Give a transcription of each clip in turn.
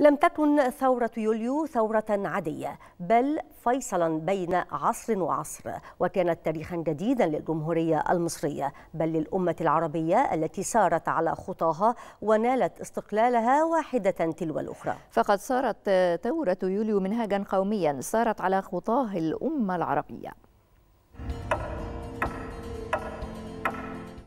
لم تكن ثورة يوليو ثورة عادية بل فيصلا بين عصر وعصر وكانت تاريخا جديدا للجمهورية المصرية بل للأمة العربية التي سارت على خطاها ونالت استقلالها واحدة تلو الأخرى فقد صارت ثورة يوليو منهاجا قوميا سارت على خطاه الأمة العربية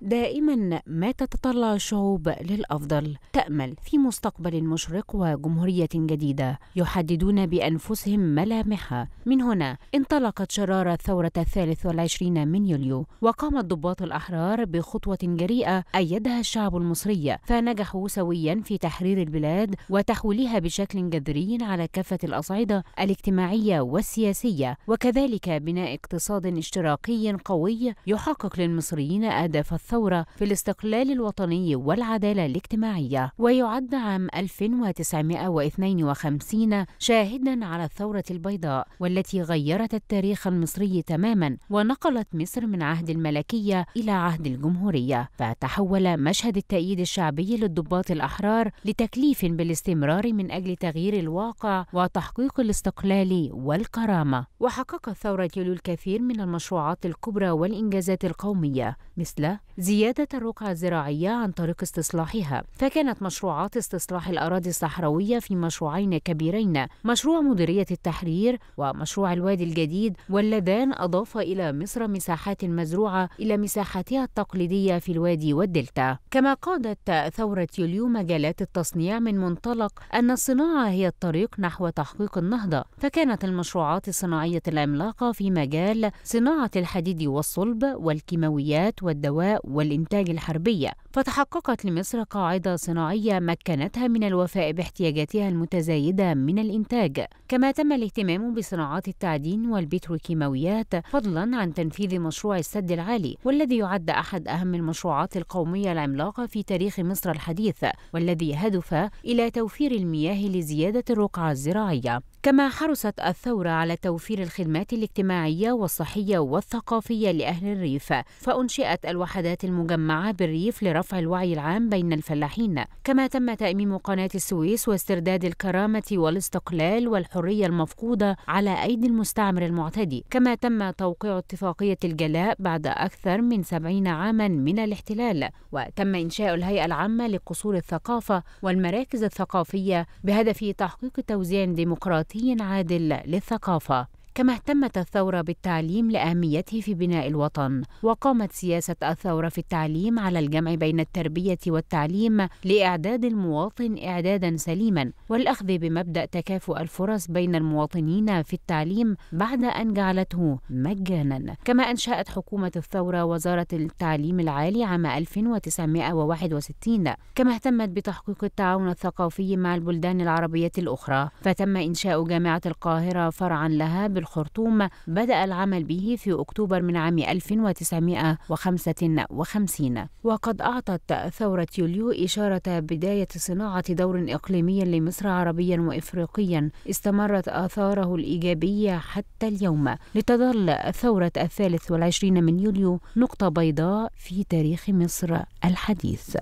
دائما ما تتطلع الشعوب للأفضل تأمل في مستقبل مشرق وجمهورية جديدة يحددون بأنفسهم ملامحها من هنا انطلقت شرارة ثورة الثالث والعشرين من يوليو وقام الضباط الأحرار بخطوة جريئة أيدها الشعب المصري فنجحوا سويا في تحرير البلاد وتحويلها بشكل جذري على كافة الأصعدة الاجتماعية والسياسية وكذلك بناء اقتصاد اشتراكي قوي يحقق للمصريين أهداف الثورة الثورة في الاستقلال الوطني والعدالة الاجتماعية ويعد عام 1952 شاهدا على الثورة البيضاء والتي غيرت التاريخ المصري تماما ونقلت مصر من عهد الملكية إلى عهد الجمهورية فتحول مشهد التأييد الشعبي للضباط الأحرار لتكليف بالاستمرار من أجل تغيير الواقع وتحقيق الاستقلال والكرامة وحقق الثورة الكثير من المشروعات الكبرى والإنجازات القومية مثل زيادة الرقعة الزراعية عن طريق استصلاحها فكانت مشروعات استصلاح الأراضي الصحراوية في مشروعين كبيرين مشروع مديرية التحرير ومشروع الوادي الجديد واللذان أضاف إلى مصر مساحات مزروعة إلى مساحاتها التقليدية في الوادي والدلتا كما قادت ثورة يوليو مجالات التصنيع من منطلق أن الصناعة هي الطريق نحو تحقيق النهضة فكانت المشروعات الصناعية العملاقة في مجال صناعة الحديد والصلب والكيماويات والدواء والإنتاج الحربية فتحققت لمصر قاعدة صناعية مكنتها من الوفاء باحتياجاتها المتزايدة من الإنتاج كما تم الاهتمام بصناعات التعدين والبتروكيماويات فضلا عن تنفيذ مشروع السد العالي والذي يعد أحد أهم المشروعات القومية العملاقة في تاريخ مصر الحديث والذي هدف إلى توفير المياه لزيادة الرقعة الزراعية كما حرصت الثورة على توفير الخدمات الاجتماعية والصحية والثقافية لأهل الريف فأنشئت الوحدات المجمعة بالريف لرفع الوعي العام بين الفلاحين كما تم تأميم قناة السويس واسترداد الكرامة والاستقلال والحرية المفقودة على أيدي المستعمر المعتدي كما تم توقيع اتفاقية الجلاء بعد أكثر من سبعين عاما من الاحتلال وتم إنشاء الهيئة العامة لقصور الثقافة والمراكز الثقافية بهدف تحقيق توزيع ديمقراطي وقتي عادل للثقافة كما اهتمت الثورة بالتعليم لأهميته في بناء الوطن وقامت سياسة الثورة في التعليم على الجمع بين التربية والتعليم لإعداد المواطن إعدادا سليما والأخذ بمبدأ تكافؤ الفرص بين المواطنين في التعليم بعد أن جعلته مجانا كما أنشأت حكومة الثورة وزارة التعليم العالي عام 1961 كما اهتمت بتحقيق التعاون الثقافي مع البلدان العربية الأخرى فتم إنشاء جامعة القاهرة فرعا لها الخرطوم بدأ العمل به في أكتوبر من عام 1955 وقد أعطت ثورة يوليو إشارة بداية صناعة دور إقليمي لمصر عربيا وإفريقيا استمرت آثاره الإيجابية حتى اليوم لتظل ثورة الثالث والعشرين من يوليو نقطة بيضاء في تاريخ مصر الحديث